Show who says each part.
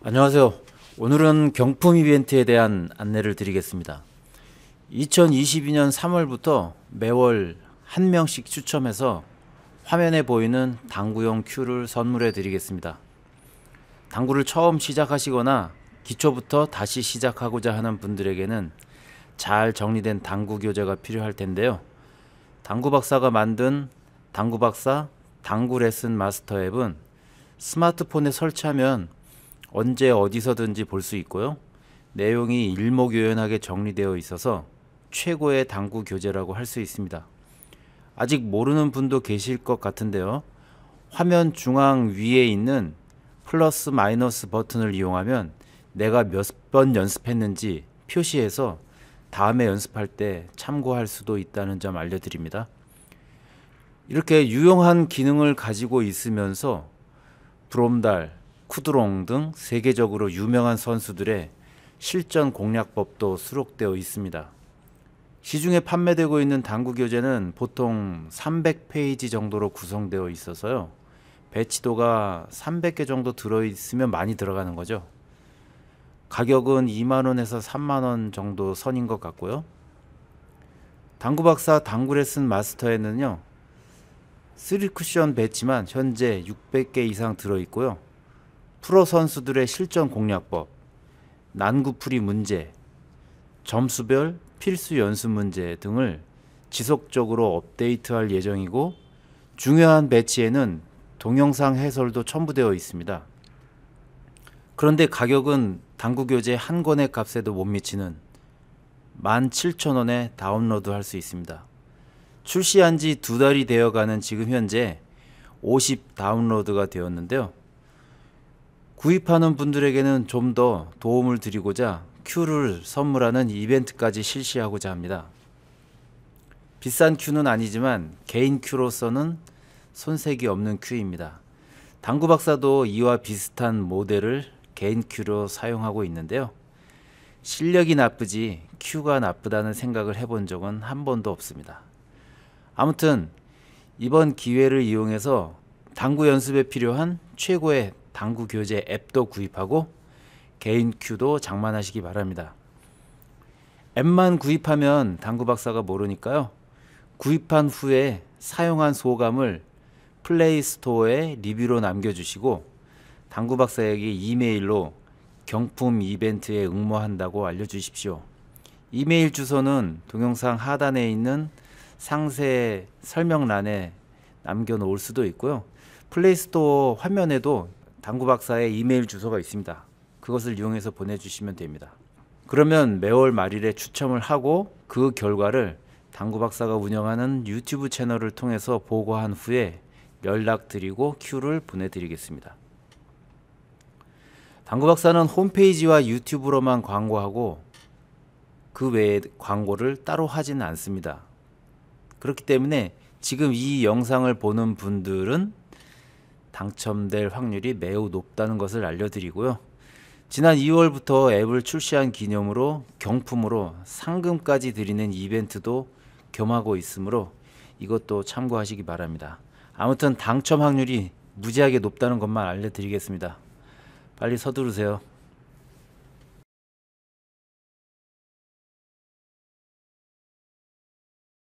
Speaker 1: 안녕하세요. 오늘은 경품 이벤트에 대한 안내를 드리겠습니다. 2022년 3월부터 매월 한 명씩 추첨해서 화면에 보이는 당구용 큐를 선물해 드리겠습니다. 당구를 처음 시작하시거나 기초부터 다시 시작하고자 하는 분들에게는 잘 정리된 당구 교재가 필요할 텐데요. 당구 박사가 만든 당구 박사 당구 레슨 마스터 앱은 스마트폰에 설치하면 언제 어디서든지 볼 수 있고요. 내용이 일목요연하게 정리되어 있어서 최고의 당구 교재라고 할 수 있습니다. 아직 모르는 분도 계실 것 같은데요. 화면 중앙 위에 있는 플러스 마이너스 버튼을 이용하면 내가 몇 번 연습했는지 표시해서 다음에 연습할 때 참고할 수도 있다는 점 알려드립니다. 이렇게 유용한 기능을 가지고 있으면서 브롬달, 푸드롱 등 세계적으로 유명한 선수들의 실전 공략법도 수록되어 있습니다. 시중에 판매되고 있는 당구 교재는 보통 300페이지 정도로 구성되어 있어서요. 배치도가 300개 정도 들어있으면 많이 들어가는 거죠. 가격은 2만원에서 3만원 정도 선인 것 같고요. 당구박사 당구레슨 마스터에는요. 3쿠션 배치만 현재 600개 이상 들어있고요. 프로 선수들의 실전 공략법, 난구풀이 문제, 점수별 필수 연습 문제 등을 지속적으로 업데이트할 예정이고 중요한 배치에는 동영상 해설도 첨부되어 있습니다. 그런데 가격은 당구 교재 한 권의 값에도 못 미치는 17,000원에 다운로드 할 수 있습니다. 출시한 지 두 달이 되어가는 지금 현재 50 다운로드가 되었는데요. 구입하는 분들에게는 좀 더 도움을 드리고자 큐를 선물하는 이벤트까지 실시하고자 합니다. 비싼 큐는 아니지만 개인 큐로서는 손색이 없는 큐입니다. 당구 박사도 이와 비슷한 모델을 개인 큐로 사용하고 있는데요. 실력이 나쁘지 큐가 나쁘다는 생각을 해본 적은 한 번도 없습니다. 아무튼 이번 기회를 이용해서 당구 연습에 필요한 최고의 당구 교재 앱도 구입하고 개인 큐도 장만하시기 바랍니다. 앱만 구입하면 당구 박사가 모르니까요. 구입한 후에 사용한 소감을 플레이스토어에 리뷰로 남겨주시고 당구 박사에게 이메일로 경품 이벤트에 응모한다고 알려주십시오. 이메일 주소는 동영상 하단에 있는 상세 설명란에 남겨놓을 수도 있고요. 플레이스토어 화면에도 당구 박사의 이메일 주소가 있습니다. 그것을 이용해서 보내주시면 됩니다. 그러면 매월 말일에 추첨을 하고 그 결과를 당구 박사가 운영하는 유튜브 채널을 통해서 보고한 후에 연락드리고 큐를 보내드리겠습니다. 당구 박사는 홈페이지와 유튜브로만 광고하고 그 외에 광고를 따로 하지는 않습니다. 그렇기 때문에 지금 이 영상을 보는 분들은 당첨될 확률이 매우 높다는 것을 알려드리고요. 지난 2월부터 앱을 출시한 기념으로 경품으로 상금까지 드리는 이벤트도 겸하고 있으므로 이것도 참고하시기 바랍니다. 아무튼 당첨 확률이 무지하게 높다는 것만 알려드리겠습니다. 빨리 서두르세요.